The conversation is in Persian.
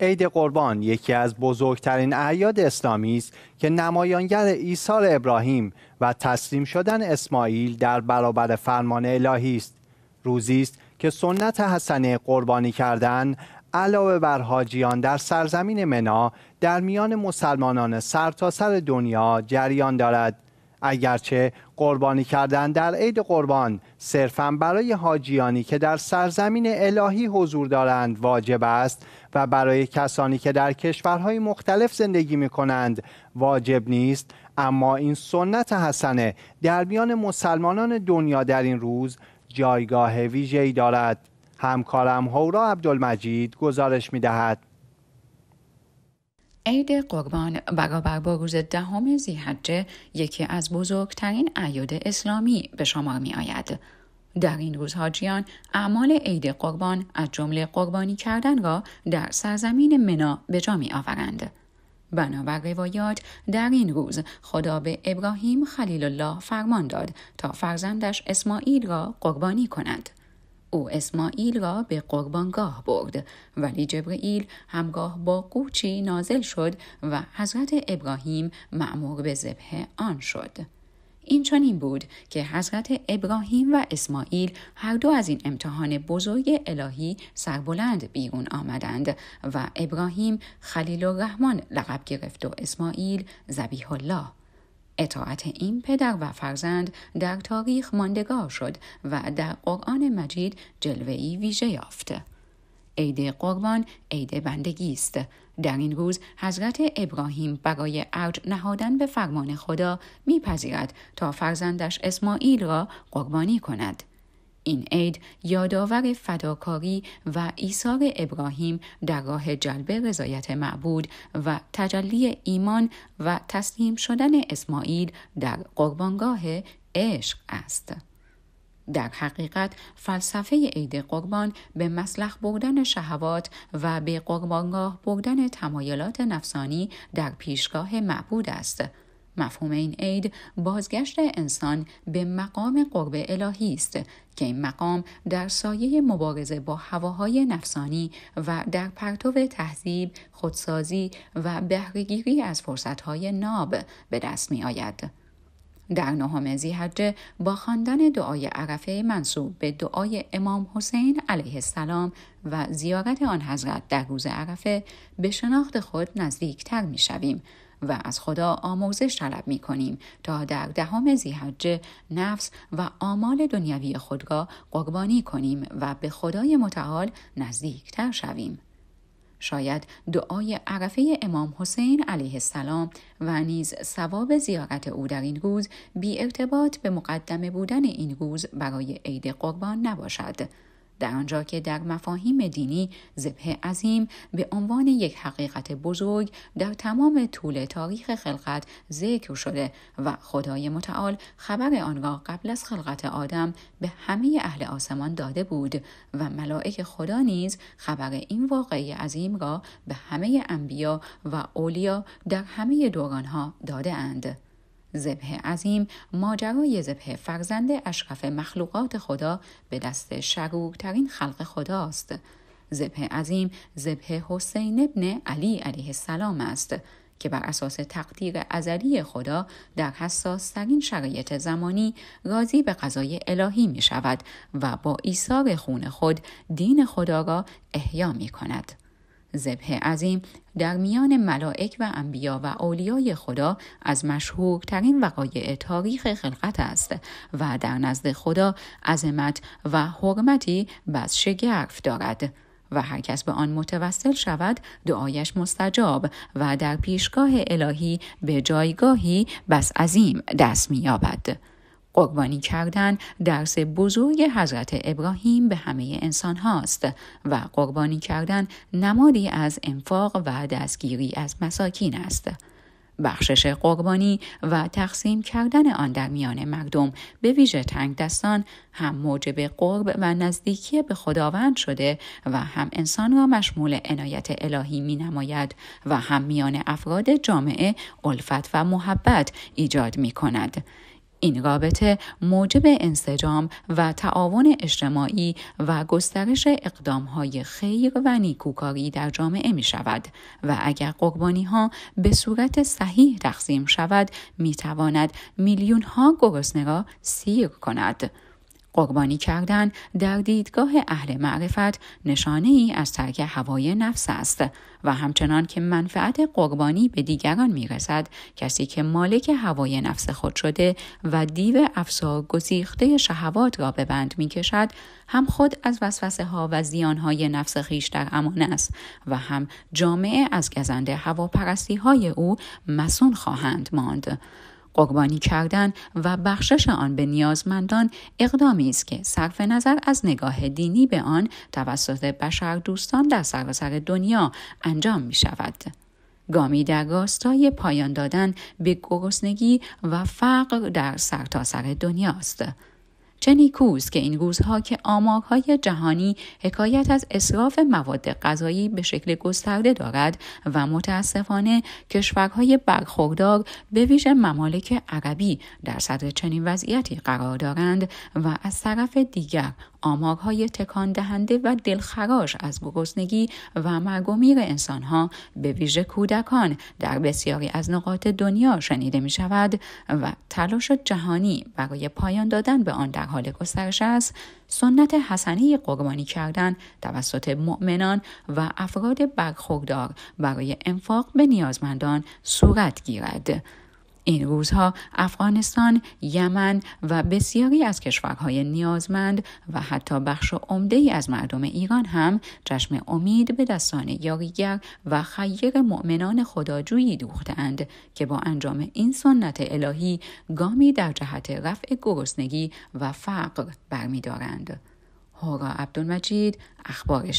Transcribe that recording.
عید قربان یکی از بزرگترین اعیاد اسلامی است که نمایانگر ایثار ابراهیم و تسلیم شدن اسماعیل در برابر فرمان الهی است روزی است که سنت حسنه قربانی کردن علاوه بر حاجیان در سرزمین منا در میان مسلمانان سرتاسر سر دنیا جریان دارد اگرچه قربانی کردن در عید قربان صرفا برای حاجیانی که در سرزمین الهی حضور دارند واجب است و برای کسانی که در کشورهای مختلف زندگی می کنند واجب نیست اما این سنت حسنه در میان مسلمانان دنیا در این روز جایگاه ویژه‌ای دارد همکارم هورا عبدالمجید گزارش می دهد عید قربان برابر با روز دهم زیحجه یکی از بزرگترین اعیاد اسلامی به شمار می آید. در این روز حاجیان اعمال عید قربان از جمله قربانی کردن را در سرزمین منا به جا می آورند. بنابر روایات در این روز خدا به ابراهیم خلیل الله فرمان داد تا فرزندش اسماعیل را قربانی کند. او اسماعیل را به قربانگاه برد ولی جبرئیل همگاه با قوچی نازل شد و حضرت ابراهیم معمور به ذبح آن شد این چنین بود که حضرت ابراهیم و اسماعیل هر دو از این امتحان بزرگ الهی سربلند بیرون آمدند و ابراهیم خلیل رحمان لقب گرفت و اسماعیل زبیح الله اطاعت این پدر و فرزند در تاریخ ماندگار شد و در قرآن مجید جلوهی ویژه یافت. عید قربان عید بندگی است در این روز حضرت ابراهیم برای ارج نهادن به فرمان خدا میپذیرد تا فرزندش اسماعیل را قربانی کند این عید یادآور فداکاری و ایثار ابراهیم در راه جلب رضایت معبود و تجلی ایمان و تسلیم شدن اسماعیل در قربانگاه عشق است. در حقیقت فلسفه عید قربان به مسلخ بردن شهوات و به قربانگاه بردن تمایلات نفسانی در پیشگاه معبود است. مفهوم این عید بازگشت انسان به مقام قرب الهی است که این مقام در سایه مبارزه با هواهای نفسانی و در پرتو تهذیب، خودسازی و بهرهگیری از فرصتهای ناب به دست می آید. در نهم زیحجه با خواندن دعای عرفه منصوب به دعای امام حسین علیه السلام و زیارت آن حضرت در روز عرفه به شناخت خود نزدیکتر می شویم و از خدا آموزش طلب می کنیم تا در دهم زیحجه نفس و آمال دنیوی خود را قربانی کنیم و به خدای متعال تر شویم. شاید دعای عرفه امام حسین علیه السلام و نیز ثواب زیارت او در این روز بی ارتباط به مقدم بودن این روز برای عید قربان نباشد. در آنجا که در مفاهیم دینی ذبح عظیم به عنوان یک حقیقت بزرگ در تمام طول تاریخ خلقت ذکر شده و خدای متعال خبر آن را قبل از خلقت آدم به همه اهل آسمان داده بود و ملائک خدا نیز خبر این واقعی عظیم را به همه انبیا و اولیا در همه دورانها داده اند. زبه عظیم ماجرای زبه فرزند اشرف مخلوقات خدا به دست شرورترین خلق خداست زبه عظیم زبه حسین ابن علی علیه السلام است که بر اساس تقدیر ازلی خدا در حساس ترین شرایط زمانی راضی به قضای الهی می شود و با ایثار خون خود دین خدا را احیا می کند. زبه عظیم در میان ملائک و انبیا و اولیای خدا از مشهورترین وقایع تاریخ خلقت است و در نزد خدا عظمت و حرمتی بس شگرف دارد و هر کس به آن متوسل شود دعایش مستجاب و در پیشگاه الهی به جایگاهی بس عظیم دست می‌یابد. قربانی کردن درس بزرگ حضرت ابراهیم به همه انسان هاست و قربانی کردن نمادی از انفاق و دستگیری از مساکین است. بخشش قربانی و تقسیم کردن آن در میان مردم به ویژه تنگ دستان هم موجب قرب و نزدیکی به خداوند شده و هم انسان را مشمول عنایت الهی می نماید و هم میان افراد جامعه الفت و محبت ایجاد می کند. این رابطه موجب انسجام و تعاون اجتماعی و گسترش اقدامهای خیر و نیکوکاری در جامعه می شود و اگر قربانی ها به صورت صحیح تقسیم شود می تواند میلیون ها گرسنه را سیر کند. قربانی کردن در دیدگاه اهل معرفت نشانه ای از ترک هوای نفس است و همچنان که منفعت قربانی به دیگران میرسد کسی که مالک هوای نفس خود شده و دیو افسار گسیخته شهوات را به بند میکشد هم خود از وسوسه ها و زیان های نفس خیش در امان است و هم جامعه از گزنده هواپرستی های او مسون خواهند ماند قربانی کردن و بخشش آن به نیازمندان اقدامی است که صرف نظر از نگاه دینی به آن توسط بشر دوستان در سراسر دنیا انجام می شود. گامی در راستای پایان دادن به گرسنگی و فقر در سرتاسر سر دنیاست. چنیکوز که این روزها که آمارهای جهانی حکایت از اصراف مواد غذایی به شکل گسترده دارد و متاسفانه کشورهای برخوردار به ویژه ممالک عربی در صدر چنین وضعیتی قرار دارند و از طرف دیگر آماک های تکان دهنده و دلخراش از گرسنگی و مرگ میر انسانها به ویژه کودکان در بسیاری از نقاط دنیا شنیده می شود و تلاش جهانی برای پایان دادن به آن در حال گسترش است سنت حسنه قربانی کردن توسط مؤمنان و افراد برخوردار برای انفاق به نیازمندان صورت گیرد این روزها افغانستان، یمن و بسیاری از کشورهای نیازمند و حتی بخش عمده ای از مردم ایران هم چشم امید به دستان یاریگر و خیر مؤمنان خداجویی دوختند که با انجام این سنت الهی گامی در جهت رفع گرسنگی و فقر برمیدارند. هورا عبدالمجید اخبار